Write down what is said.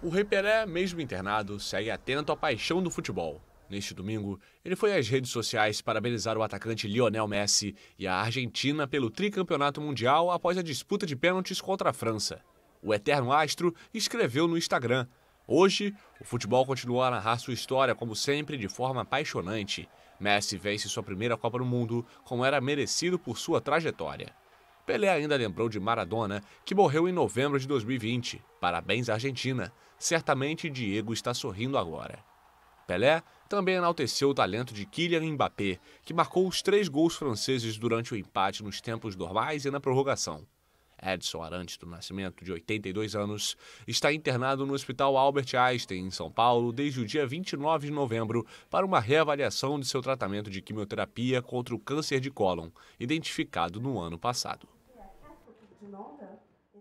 O Rei Pelé, mesmo internado, segue atento à paixão do futebol. Neste domingo, ele foi às redes sociais parabenizar o atacante Lionel Messi e a Argentina pelo tricampeonato mundial após a disputa de pênaltis contra a França. O eterno astro escreveu no Instagram: Hoje, o futebol continua a narrar sua história como sempre de forma apaixonante. Messi vence sua primeira Copa do Mundo, como era merecido por sua trajetória. Pelé ainda lembrou de Maradona, que morreu em novembro de 2020. Parabéns, Argentina! Certamente Diego está sorrindo agora. Pelé também enalteceu o talento de Kylian Mbappé, que marcou os três gols franceses durante o empate nos tempos normais e na prorrogação. Edson Arantes do Nascimento, de 82 anos, está internado no Hospital Albert Einstein, em São Paulo, desde o dia 29 de novembro, para uma reavaliação de seu tratamento de quimioterapia contra o câncer de cólon, identificado no ano passado. Je monde. Et